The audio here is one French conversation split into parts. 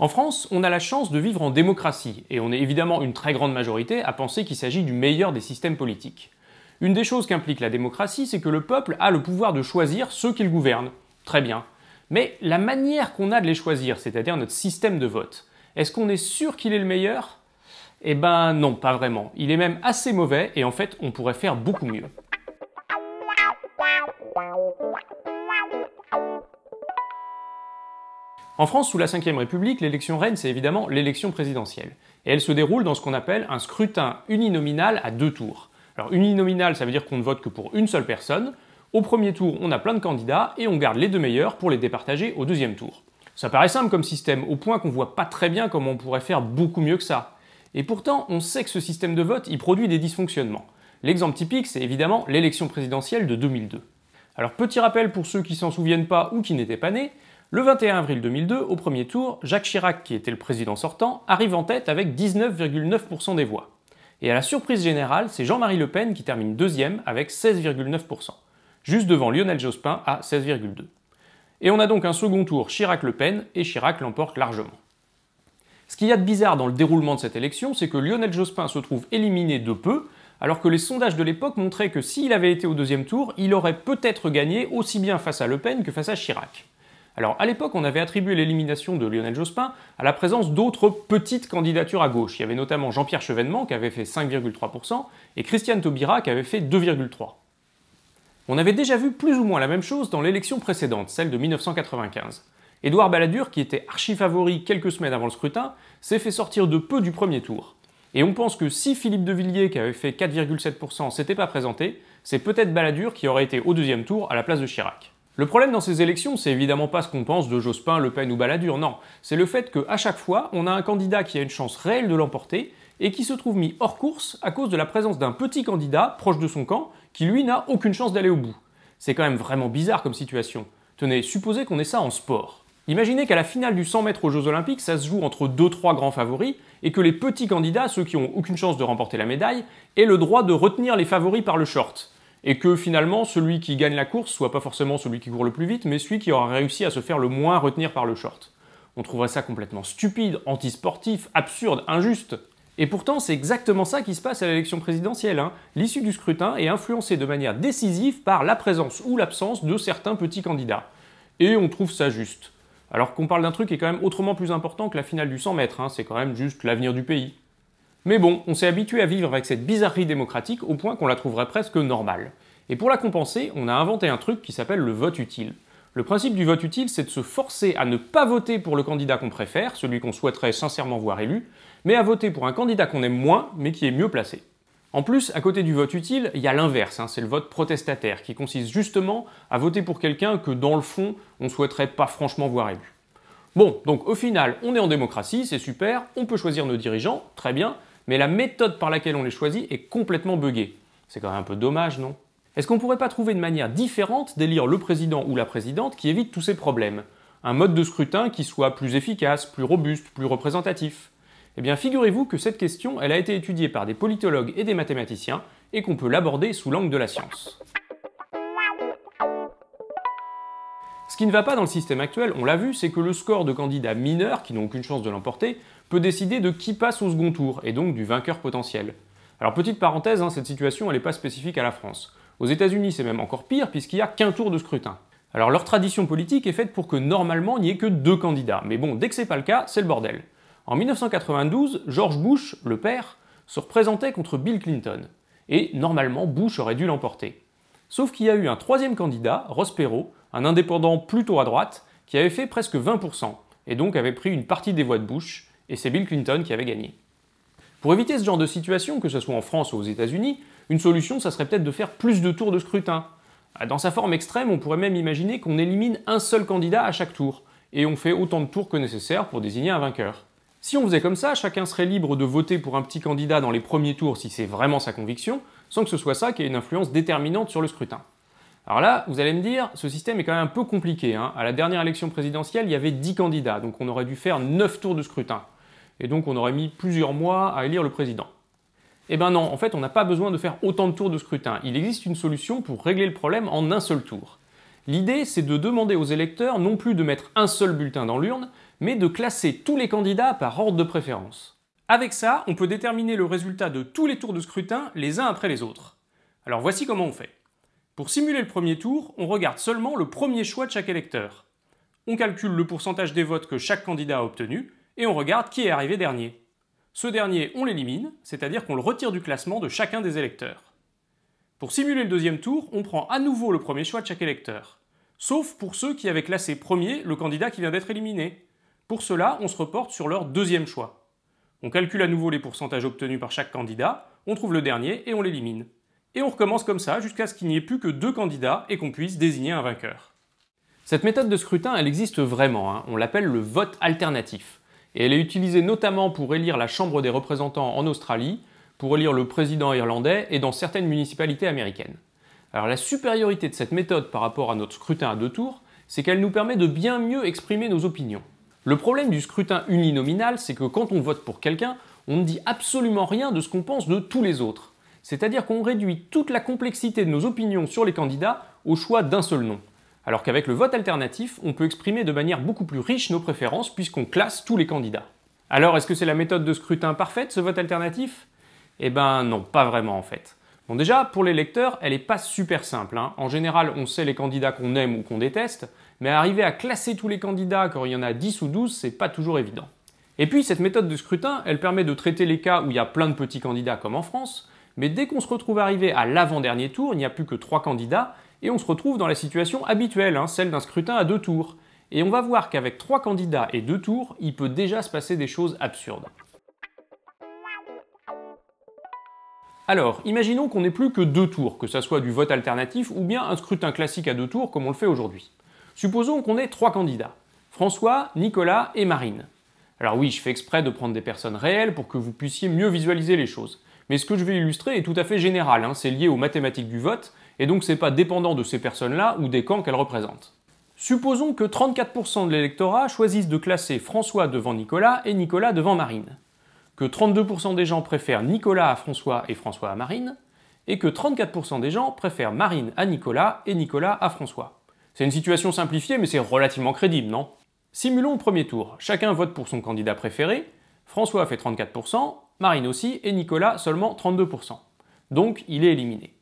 En France, on a la chance de vivre en démocratie, et on est évidemment une très grande majorité à penser qu'il s'agit du meilleur des systèmes politiques. Une des choses qu'implique la démocratie, c'est que le peuple a le pouvoir de choisir ceux qu'il gouverne. Très bien. Mais la manière qu'on a de les choisir, c'est-à-dire notre système de vote, est-ce qu'on est sûr qu'il est le meilleur Eh ben non, pas vraiment. Il est même assez mauvais, et en fait, on pourrait faire beaucoup mieux. En France, sous la Ve République, l'élection reine, c'est évidemment l'élection présidentielle. Et elle se déroule dans ce qu'on appelle un scrutin uninominal à deux tours. Alors uninominal, ça veut dire qu'on ne vote que pour une seule personne. Au premier tour, on a plein de candidats et on garde les deux meilleurs pour les départager au deuxième tour. Ça paraît simple comme système, au point qu'on voit pas très bien comment on pourrait faire beaucoup mieux que ça. Et pourtant, on sait que ce système de vote y produit des dysfonctionnements. L'exemple typique, c'est évidemment l'élection présidentielle de 2002. Alors petit rappel pour ceux qui s'en souviennent pas ou qui n'étaient pas nés, le 21 avril 2002, au premier tour, Jacques Chirac, qui était le président sortant, arrive en tête avec 19,9% des voix. Et à la surprise générale, c'est Jean-Marie Le Pen qui termine deuxième avec 16,9%, juste devant Lionel Jospin à 16,2%. Et on a donc un second tour Chirac-Le Pen, et Chirac l'emporte largement. Ce qu'il y a de bizarre dans le déroulement de cette élection, c'est que Lionel Jospin se trouve éliminé de peu, alors que les sondages de l'époque montraient que s'il avait été au deuxième tour, il aurait peut-être gagné aussi bien face à Le Pen que face à Chirac. Alors à l'époque, on avait attribué l'élimination de Lionel Jospin à la présence d'autres petites candidatures à gauche. Il y avait notamment Jean-Pierre Chevènement qui avait fait 5,3% et Christiane Taubira qui avait fait 2,3%. On avait déjà vu plus ou moins la même chose dans l'élection précédente, celle de 1995. Édouard Balladur, qui était archi-favori quelques semaines avant le scrutin, s'est fait sortir de peu du premier tour. Et on pense que si Philippe de Villiers, qui avait fait 4,7%, s'était pas présenté, c'est peut-être Balladur qui aurait été au deuxième tour à la place de Chirac. Le problème dans ces élections, c'est évidemment pas ce qu'on pense de Jospin, Le Pen ou Balladur, non. C'est le fait qu'à chaque fois, on a un candidat qui a une chance réelle de l'emporter et qui se trouve mis hors course à cause de la présence d'un petit candidat proche de son camp qui lui n'a aucune chance d'aller au bout. C'est quand même vraiment bizarre comme situation. Tenez, supposez qu'on ait ça en sport. Imaginez qu'à la finale du 100 mètres aux Jeux Olympiques, ça se joue entre deux trois grands favoris et que les petits candidats, ceux qui ont aucune chance de remporter la médaille, aient le droit de retenir les favoris par le short et que finalement celui qui gagne la course soit pas forcément celui qui court le plus vite, mais celui qui aura réussi à se faire le moins retenir par le short. On trouverait ça complètement stupide, antisportif, absurde, injuste. Et pourtant, c'est exactement ça qui se passe à l'élection présidentielle. Hein. L'issue du scrutin est influencée de manière décisive par la présence ou l'absence de certains petits candidats. Et on trouve ça juste. Alors qu'on parle d'un truc qui est quand même autrement plus important que la finale du 100 mètres, hein, c'est quand même juste l'avenir du pays. Mais bon, on s'est habitué à vivre avec cette bizarrerie démocratique au point qu'on la trouverait presque normale. Et pour la compenser, on a inventé un truc qui s'appelle le vote utile. Le principe du vote utile, c'est de se forcer à ne pas voter pour le candidat qu'on préfère, celui qu'on souhaiterait sincèrement voir élu, mais à voter pour un candidat qu'on aime moins, mais qui est mieux placé. En plus, à côté du vote utile, il y a l'inverse, hein, c'est le vote protestataire, qui consiste justement à voter pour quelqu'un que dans le fond, on souhaiterait pas franchement voir élu. Bon, donc au final, on est en démocratie, c'est super, on peut choisir nos dirigeants, très bien, mais la méthode par laquelle on les choisit est complètement buggée. C'est quand même un peu dommage, non Est-ce qu'on ne pourrait pas trouver une manière différente d'élire le président ou la présidente qui évite tous ces problèmes Un mode de scrutin qui soit plus efficace, plus robuste, plus représentatif Eh bien, figurez-vous que cette question, elle a été étudiée par des politologues et des mathématiciens, et qu'on peut l'aborder sous l'angle de la science. Ce qui ne va pas dans le système actuel, on l'a vu, c'est que le score de candidats mineurs, qui n'ont aucune chance de l'emporter, peut décider de qui passe au second tour, et donc du vainqueur potentiel. Alors petite parenthèse, hein, cette situation n'est pas spécifique à la France. Aux États-Unis c'est même encore pire puisqu'il n'y a qu'un tour de scrutin. Alors leur tradition politique est faite pour que normalement il n'y ait que deux candidats, mais bon, dès que c'est pas le cas, c'est le bordel. En 1992, George Bush, le père, se représentait contre Bill Clinton, et normalement Bush aurait dû l'emporter. Sauf qu'il y a eu un troisième candidat, Ross Perot, un indépendant plutôt à droite, qui avait fait presque 20%, et donc avait pris une partie des voix de Bush, et c'est Bill Clinton qui avait gagné. Pour éviter ce genre de situation, que ce soit en France ou aux États-Unis, une solution, ça serait peut-être de faire plus de tours de scrutin. Ah, dans sa forme extrême, on pourrait même imaginer qu'on élimine un seul candidat à chaque tour, et on fait autant de tours que nécessaire pour désigner un vainqueur. Si on faisait comme ça, chacun serait libre de voter pour un petit candidat dans les premiers tours si c'est vraiment sa conviction, sans que ce soit ça qui ait une influence déterminante sur le scrutin. Alors là, vous allez me dire, ce système est quand même un peu compliqué. Hein. À la dernière élection présidentielle, il y avait 10 candidats, donc on aurait dû faire 9 tours de scrutin. Et donc on aurait mis plusieurs mois à élire le président. Eh ben non, en fait, on n'a pas besoin de faire autant de tours de scrutin. Il existe une solution pour régler le problème en un seul tour. L'idée, c'est de demander aux électeurs non plus de mettre un seul bulletin dans l'urne, mais de classer tous les candidats par ordre de préférence. Avec ça, on peut déterminer le résultat de tous les tours de scrutin les uns après les autres. Alors voici comment on fait. Pour simuler le premier tour, on regarde seulement le premier choix de chaque électeur. On calcule le pourcentage des votes que chaque candidat a obtenu et on regarde qui est arrivé dernier. Ce dernier, on l'élimine, c'est-à-dire qu'on le retire du classement de chacun des électeurs. Pour simuler le deuxième tour, on prend à nouveau le premier choix de chaque électeur, sauf pour ceux qui avaient classé premier le candidat qui vient d'être éliminé. Pour cela, on se reporte sur leur deuxième choix. On calcule à nouveau les pourcentages obtenus par chaque candidat, on trouve le dernier et on l'élimine et on recommence comme ça jusqu'à ce qu'il n'y ait plus que deux candidats et qu'on puisse désigner un vainqueur. Cette méthode de scrutin, elle existe vraiment, hein. on l'appelle le vote alternatif, et elle est utilisée notamment pour élire la Chambre des représentants en Australie, pour élire le président irlandais et dans certaines municipalités américaines. Alors la supériorité de cette méthode par rapport à notre scrutin à deux tours, c'est qu'elle nous permet de bien mieux exprimer nos opinions. Le problème du scrutin uninominal, c'est que quand on vote pour quelqu'un, on ne dit absolument rien de ce qu'on pense de tous les autres. C'est-à-dire qu'on réduit toute la complexité de nos opinions sur les candidats au choix d'un seul nom. Alors qu'avec le vote alternatif, on peut exprimer de manière beaucoup plus riche nos préférences puisqu'on classe tous les candidats. Alors est-ce que c'est la méthode de scrutin parfaite, ce vote alternatif Eh ben non, pas vraiment en fait. Bon déjà, pour les lecteurs, elle n'est pas super simple. Hein. En général, on sait les candidats qu'on aime ou qu'on déteste, mais arriver à classer tous les candidats quand il y en a 10 ou 12, c'est pas toujours évident. Et puis, cette méthode de scrutin, elle permet de traiter les cas où il y a plein de petits candidats comme en France, mais dès qu'on se retrouve arrivé à l'avant-dernier tour, il n'y a plus que trois candidats, et on se retrouve dans la situation habituelle, hein, celle d'un scrutin à deux tours. Et on va voir qu'avec trois candidats et deux tours, il peut déjà se passer des choses absurdes. Alors, imaginons qu'on n'ait plus que deux tours, que ça soit du vote alternatif ou bien un scrutin classique à deux tours comme on le fait aujourd'hui. Supposons qu'on ait trois candidats, François, Nicolas et Marine. Alors oui, je fais exprès de prendre des personnes réelles pour que vous puissiez mieux visualiser les choses. Mais ce que je vais illustrer est tout à fait général, hein. c'est lié aux mathématiques du vote, et donc c'est pas dépendant de ces personnes-là ou des camps qu'elles représentent. Supposons que 34% de l'électorat choisissent de classer François devant Nicolas et Nicolas devant Marine, que 32% des gens préfèrent Nicolas à François et François à Marine, et que 34% des gens préfèrent Marine à Nicolas et Nicolas à François. C'est une situation simplifiée, mais c'est relativement crédible, non Simulons le premier tour. Chacun vote pour son candidat préféré. François fait 34%, Marine aussi, et Nicolas seulement 32%. Donc il est éliminé.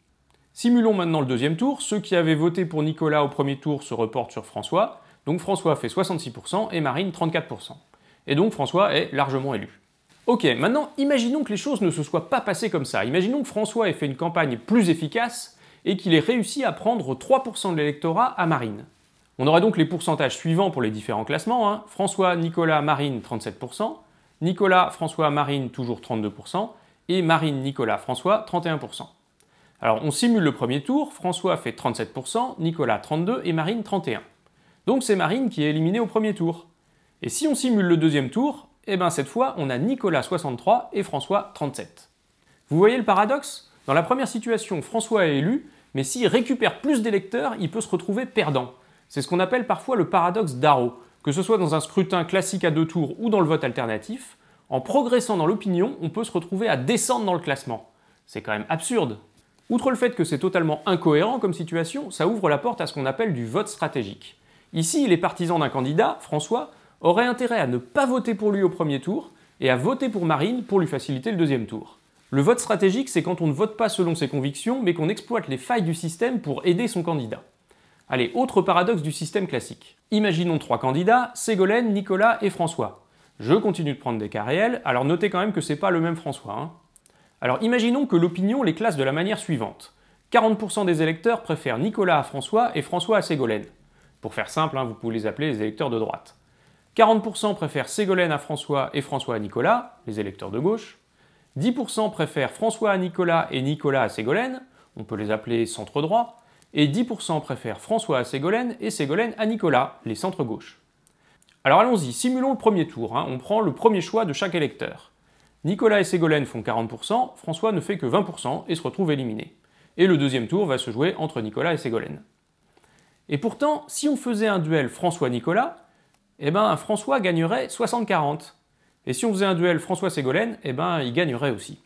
Simulons maintenant le deuxième tour, ceux qui avaient voté pour Nicolas au premier tour se reportent sur François, donc François fait 66% et Marine 34%. Et donc François est largement élu. Ok, maintenant imaginons que les choses ne se soient pas passées comme ça, imaginons que François ait fait une campagne plus efficace et qu'il ait réussi à prendre 3% de l'électorat à Marine. On aura donc les pourcentages suivants pour les différents classements, hein. François, Nicolas, Marine 37%, Nicolas François Marine toujours 32% et Marine Nicolas François 31%. Alors on simule le premier tour, François fait 37%, Nicolas 32% et Marine 31%. Donc c'est Marine qui est éliminée au premier tour. Et si on simule le deuxième tour, eh bien cette fois on a Nicolas 63 et François 37. Vous voyez le paradoxe Dans la première situation, François est élu, mais s'il récupère plus d'électeurs, il peut se retrouver perdant. C'est ce qu'on appelle parfois le paradoxe d'Arrow. Que ce soit dans un scrutin classique à deux tours ou dans le vote alternatif, en progressant dans l'opinion, on peut se retrouver à descendre dans le classement. C'est quand même absurde. Outre le fait que c'est totalement incohérent comme situation, ça ouvre la porte à ce qu'on appelle du vote stratégique. Ici, les partisans d'un candidat, François, auraient intérêt à ne pas voter pour lui au premier tour et à voter pour Marine pour lui faciliter le deuxième tour. Le vote stratégique, c'est quand on ne vote pas selon ses convictions, mais qu'on exploite les failles du système pour aider son candidat. Allez, autre paradoxe du système classique. Imaginons trois candidats, Ségolène, Nicolas et François. Je continue de prendre des cas réels, alors notez quand même que c'est pas le même François. Hein. Alors imaginons que l'opinion les classe de la manière suivante. 40% des électeurs préfèrent Nicolas à François et François à Ségolène. Pour faire simple, hein, vous pouvez les appeler les électeurs de droite. 40% préfèrent Ségolène à François et François à Nicolas, les électeurs de gauche. 10% préfèrent François à Nicolas et Nicolas à Ségolène, on peut les appeler centre droit et 10% préfèrent François à Ségolène et Ségolène à Nicolas, les centres-gauches. Alors allons-y, simulons le premier tour, hein. on prend le premier choix de chaque électeur. Nicolas et Ségolène font 40%, François ne fait que 20% et se retrouve éliminé. Et le deuxième tour va se jouer entre Nicolas et Ségolène. Et pourtant, si on faisait un duel François-Nicolas, eh ben François gagnerait 60-40. Et si on faisait un duel François-Ségolène, eh ben il gagnerait aussi.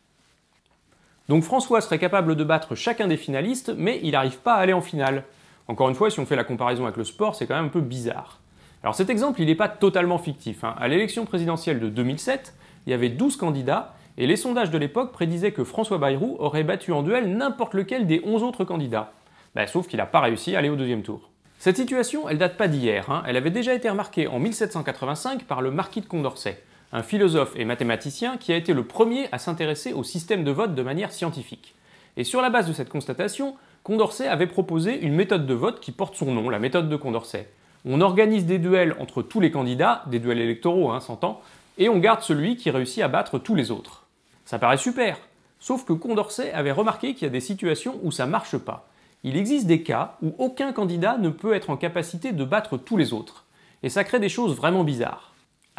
Donc François serait capable de battre chacun des finalistes, mais il n'arrive pas à aller en finale. Encore une fois, si on fait la comparaison avec le sport, c'est quand même un peu bizarre. Alors cet exemple, il n'est pas totalement fictif. Hein. À l'élection présidentielle de 2007, il y avait 12 candidats, et les sondages de l'époque prédisaient que François Bayrou aurait battu en duel n'importe lequel des 11 autres candidats. Ben, sauf qu'il n'a pas réussi à aller au deuxième tour. Cette situation, elle date pas d'hier, hein. elle avait déjà été remarquée en 1785 par le marquis de Condorcet un philosophe et mathématicien qui a été le premier à s'intéresser au système de vote de manière scientifique. Et sur la base de cette constatation, Condorcet avait proposé une méthode de vote qui porte son nom, la méthode de Condorcet. On organise des duels entre tous les candidats, des duels électoraux, hein, s'entend, et on garde celui qui réussit à battre tous les autres. Ça paraît super, sauf que Condorcet avait remarqué qu'il y a des situations où ça marche pas. Il existe des cas où aucun candidat ne peut être en capacité de battre tous les autres, et ça crée des choses vraiment bizarres.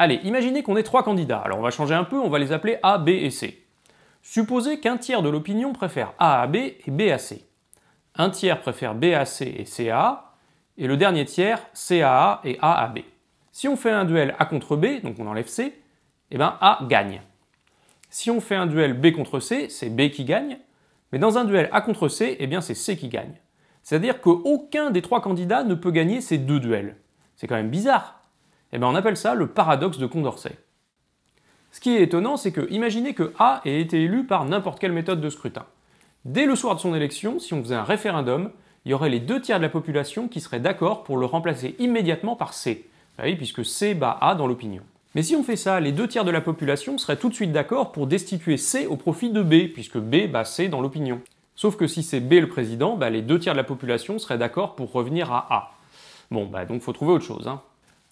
Allez, imaginez qu'on ait trois candidats, alors on va changer un peu, on va les appeler A, B et C. Supposez qu'un tiers de l'opinion préfère A à B et B à C. Un tiers préfère B à C et C à A, et le dernier tiers C à A et A à B. Si on fait un duel A contre B, donc on enlève C, eh bien A gagne. Si on fait un duel B contre C, c'est B qui gagne, mais dans un duel A contre C, eh bien c'est C qui gagne. C'est-à-dire qu'aucun des trois candidats ne peut gagner ces deux duels. C'est quand même bizarre. Et eh bien on appelle ça le paradoxe de Condorcet. Ce qui est étonnant, c'est que imaginez que A ait été élu par n'importe quelle méthode de scrutin. Dès le soir de son élection, si on faisait un référendum, il y aurait les deux tiers de la population qui seraient d'accord pour le remplacer immédiatement par C. oui, puisque C bat A dans l'opinion. Mais si on fait ça, les deux tiers de la population seraient tout de suite d'accord pour destituer C au profit de B, puisque B bat C dans l'opinion. Sauf que si c'est B le président, bah, les deux tiers de la population seraient d'accord pour revenir à A. Bon, bah donc faut trouver autre chose. Hein.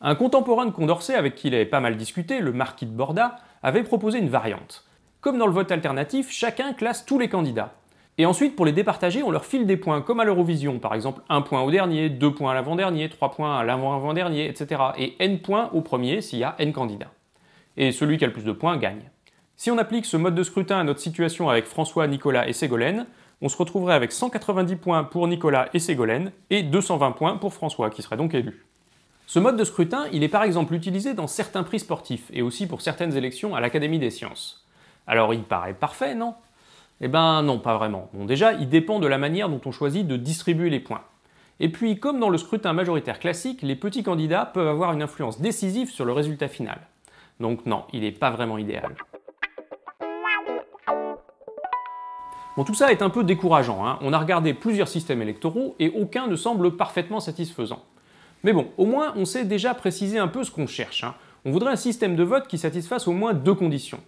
Un contemporain de Condorcet avec qui il avait pas mal discuté, le marquis de Borda, avait proposé une variante. Comme dans le vote alternatif, chacun classe tous les candidats. Et ensuite, pour les départager, on leur file des points, comme à l'Eurovision, par exemple un point au dernier, deux points à l'avant-dernier, trois points à l'avant-avant-dernier, etc. Et n points au premier s'il y a n candidats. Et celui qui a le plus de points gagne. Si on applique ce mode de scrutin à notre situation avec François, Nicolas et Ségolène, on se retrouverait avec 190 points pour Nicolas et Ségolène et 220 points pour François, qui serait donc élu. Ce mode de scrutin, il est par exemple utilisé dans certains prix sportifs et aussi pour certaines élections à l'Académie des sciences. Alors il paraît parfait, non Eh ben non, pas vraiment. Bon déjà, il dépend de la manière dont on choisit de distribuer les points. Et puis, comme dans le scrutin majoritaire classique, les petits candidats peuvent avoir une influence décisive sur le résultat final. Donc non, il n'est pas vraiment idéal. Bon, tout ça est un peu décourageant. Hein. On a regardé plusieurs systèmes électoraux et aucun ne semble parfaitement satisfaisant. Mais bon, au moins on sait déjà préciser un peu ce qu'on cherche. Hein. On voudrait un système de vote qui satisfasse au moins deux conditions.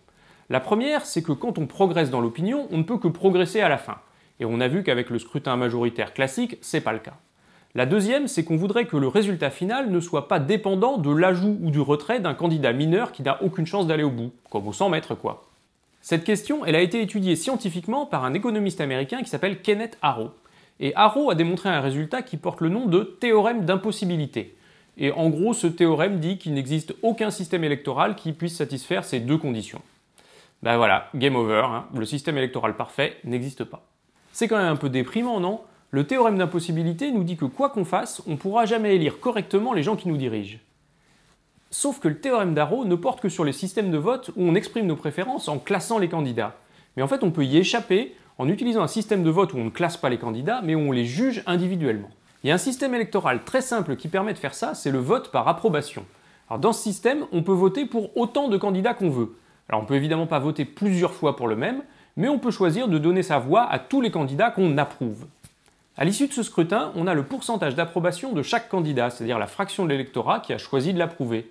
La première, c'est que quand on progresse dans l'opinion, on ne peut que progresser à la fin. Et on a vu qu'avec le scrutin majoritaire classique, c'est pas le cas. La deuxième, c'est qu'on voudrait que le résultat final ne soit pas dépendant de l'ajout ou du retrait d'un candidat mineur qui n'a aucune chance d'aller au bout, comme au 100 mètres quoi. Cette question, elle a été étudiée scientifiquement par un économiste américain qui s'appelle Kenneth Arrow. Et Arrow a démontré un résultat qui porte le nom de théorème d'impossibilité. Et en gros, ce théorème dit qu'il n'existe aucun système électoral qui puisse satisfaire ces deux conditions. Ben voilà, game over, hein. le système électoral parfait n'existe pas. C'est quand même un peu déprimant, non Le théorème d'impossibilité nous dit que quoi qu'on fasse, on ne pourra jamais élire correctement les gens qui nous dirigent. Sauf que le théorème d'Arrow ne porte que sur les systèmes de vote où on exprime nos préférences en classant les candidats. Mais en fait, on peut y échapper en utilisant un système de vote où on ne classe pas les candidats, mais où on les juge individuellement. Il y a un système électoral très simple qui permet de faire ça, c'est le vote par approbation. dans ce système, on peut voter pour autant de candidats qu'on veut. Alors on peut évidemment pas voter plusieurs fois pour le même, mais on peut choisir de donner sa voix à tous les candidats qu'on approuve. À l'issue de ce scrutin, on a le pourcentage d'approbation de chaque candidat, c'est-à-dire la fraction de l'électorat qui a choisi de l'approuver.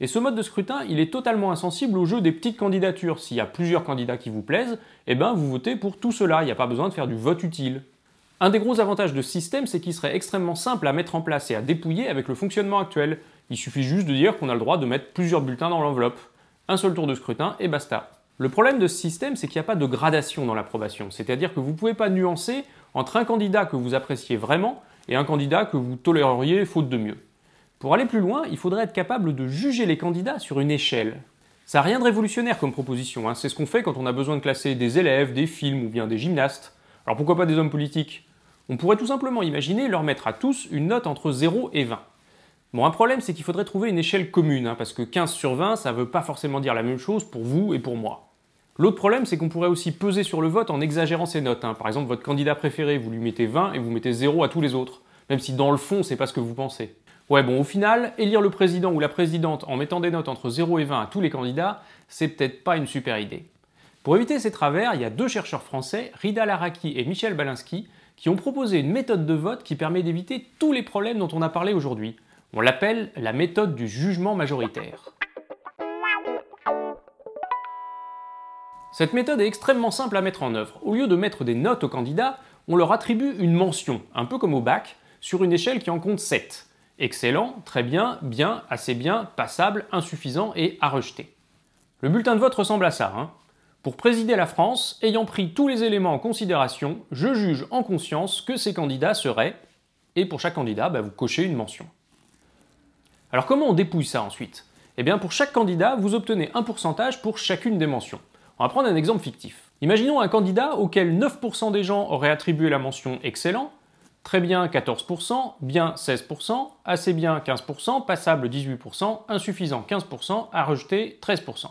Et ce mode de scrutin, il est totalement insensible au jeu des petites candidatures. S'il y a plusieurs candidats qui vous plaisent, eh ben vous votez pour tout cela, il n'y a pas besoin de faire du vote utile. Un des gros avantages de ce système, c'est qu'il serait extrêmement simple à mettre en place et à dépouiller avec le fonctionnement actuel. Il suffit juste de dire qu'on a le droit de mettre plusieurs bulletins dans l'enveloppe. Un seul tour de scrutin et basta. Le problème de ce système, c'est qu'il n'y a pas de gradation dans l'approbation, c'est-à-dire que vous ne pouvez pas nuancer entre un candidat que vous appréciez vraiment et un candidat que vous toléreriez faute de mieux. Pour aller plus loin, il faudrait être capable de juger les candidats sur une échelle. Ça n'a rien de révolutionnaire comme proposition, hein. c'est ce qu'on fait quand on a besoin de classer des élèves, des films ou bien des gymnastes. Alors pourquoi pas des hommes politiques On pourrait tout simplement imaginer leur mettre à tous une note entre 0 et 20. Bon, un problème, c'est qu'il faudrait trouver une échelle commune, hein, parce que 15 sur 20, ça veut pas forcément dire la même chose pour vous et pour moi. L'autre problème, c'est qu'on pourrait aussi peser sur le vote en exagérant ces notes. Hein. Par exemple, votre candidat préféré, vous lui mettez 20 et vous mettez 0 à tous les autres, même si dans le fond, c'est pas ce que vous pensez. Ouais, bon, au final, élire le président ou la présidente en mettant des notes entre 0 et 20 à tous les candidats, c'est peut-être pas une super idée. Pour éviter ces travers, il y a deux chercheurs français, Rida Laraki et Michel Balinski, qui ont proposé une méthode de vote qui permet d'éviter tous les problèmes dont on a parlé aujourd'hui. On l'appelle la méthode du jugement majoritaire. Cette méthode est extrêmement simple à mettre en œuvre. Au lieu de mettre des notes aux candidats, on leur attribue une mention, un peu comme au bac, sur une échelle qui en compte 7. Excellent, très bien, bien, assez bien, passable, insuffisant et à rejeter. Le bulletin de vote ressemble à ça. Hein. Pour présider la France, ayant pris tous les éléments en considération, je juge en conscience que ces candidats seraient, et pour chaque candidat, bah, vous cochez une mention. Alors comment on dépouille ça ensuite Eh bien pour chaque candidat, vous obtenez un pourcentage pour chacune des mentions. On va prendre un exemple fictif. Imaginons un candidat auquel 9% des gens auraient attribué la mention excellent, Très bien 14%, bien 16%, assez bien 15%, passable 18%, insuffisant 15%, à rejeter 13%.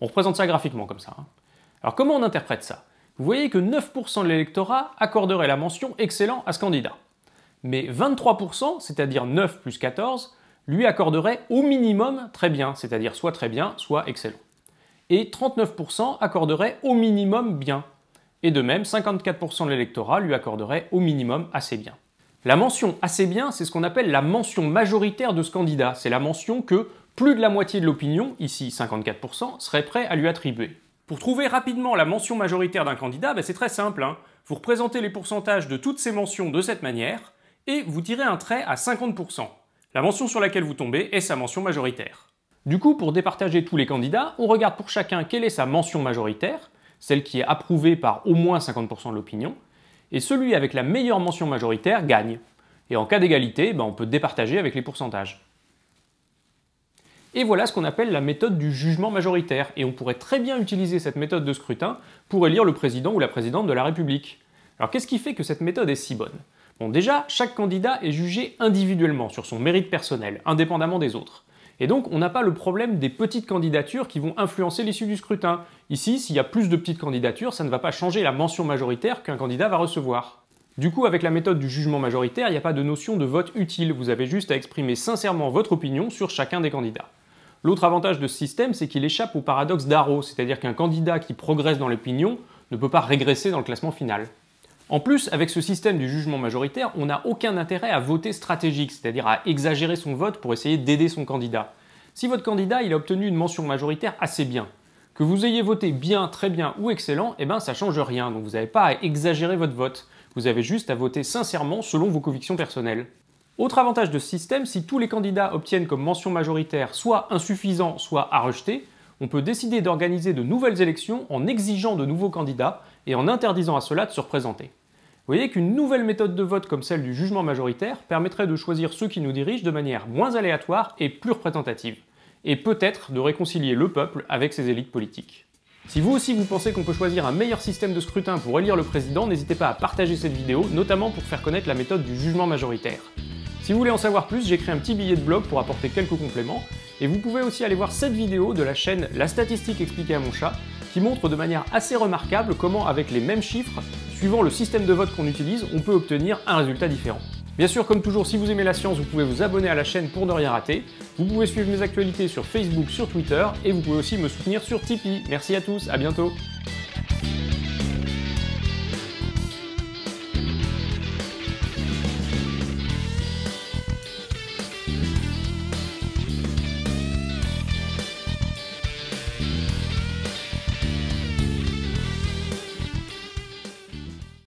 On représente ça graphiquement comme ça. Hein. Alors comment on interprète ça Vous voyez que 9% de l'électorat accorderait la mention excellent à ce candidat. Mais 23%, c'est-à-dire 9 plus 14, lui accorderait au minimum très bien, c'est-à-dire soit très bien, soit excellent. Et 39% accorderait au minimum bien, et de même, 54% de l'électorat lui accorderait au minimum assez bien. La mention assez bien, c'est ce qu'on appelle la mention majoritaire de ce candidat. C'est la mention que plus de la moitié de l'opinion, ici 54%, serait prêt à lui attribuer. Pour trouver rapidement la mention majoritaire d'un candidat, ben, c'est très simple. Hein. Vous représentez les pourcentages de toutes ces mentions de cette manière, et vous tirez un trait à 50%. La mention sur laquelle vous tombez est sa mention majoritaire. Du coup, pour départager tous les candidats, on regarde pour chacun quelle est sa mention majoritaire, celle qui est approuvée par au moins 50% de l'opinion, et celui avec la meilleure mention majoritaire gagne. Et en cas d'égalité, ben, on peut départager avec les pourcentages. Et voilà ce qu'on appelle la méthode du jugement majoritaire, et on pourrait très bien utiliser cette méthode de scrutin pour élire le président ou la présidente de la République. Alors qu'est-ce qui fait que cette méthode est si bonne Bon déjà, chaque candidat est jugé individuellement sur son mérite personnel, indépendamment des autres. Et donc, on n'a pas le problème des petites candidatures qui vont influencer l'issue du scrutin. Ici, s'il y a plus de petites candidatures, ça ne va pas changer la mention majoritaire qu'un candidat va recevoir. Du coup, avec la méthode du jugement majoritaire, il n'y a pas de notion de vote utile, vous avez juste à exprimer sincèrement votre opinion sur chacun des candidats. L'autre avantage de ce système, c'est qu'il échappe au paradoxe d'Arrow, c'est-à-dire qu'un candidat qui progresse dans l'opinion ne peut pas régresser dans le classement final. En plus, avec ce système du jugement majoritaire, on n'a aucun intérêt à voter stratégique, c'est-à-dire à exagérer son vote pour essayer d'aider son candidat. Si votre candidat il a obtenu une mention majoritaire assez bien, que vous ayez voté bien, très bien ou excellent, eh ben ça change rien, donc vous n'avez pas à exagérer votre vote. Vous avez juste à voter sincèrement selon vos convictions personnelles. Autre avantage de ce système, si tous les candidats obtiennent comme mention majoritaire soit insuffisant, soit à rejeter, on peut décider d'organiser de nouvelles élections en exigeant de nouveaux candidats et en interdisant à cela de se représenter. Vous voyez qu'une nouvelle méthode de vote comme celle du jugement majoritaire permettrait de choisir ceux qui nous dirigent de manière moins aléatoire et plus représentative, et peut-être de réconcilier le peuple avec ses élites politiques. Si vous aussi vous pensez qu'on peut choisir un meilleur système de scrutin pour élire le président, n'hésitez pas à partager cette vidéo, notamment pour faire connaître la méthode du jugement majoritaire. Si vous voulez en savoir plus, j'ai créé un petit billet de blog pour apporter quelques compléments, et vous pouvez aussi aller voir cette vidéo de la chaîne La statistique expliquée à mon chat, qui montre de manière assez remarquable comment avec les mêmes chiffres, suivant le système de vote qu'on utilise, on peut obtenir un résultat différent. Bien sûr, comme toujours, si vous aimez la science, vous pouvez vous abonner à la chaîne pour ne rien rater. Vous pouvez suivre mes actualités sur Facebook, sur Twitter, et vous pouvez aussi me soutenir sur Tipeee. Merci à tous, à bientôt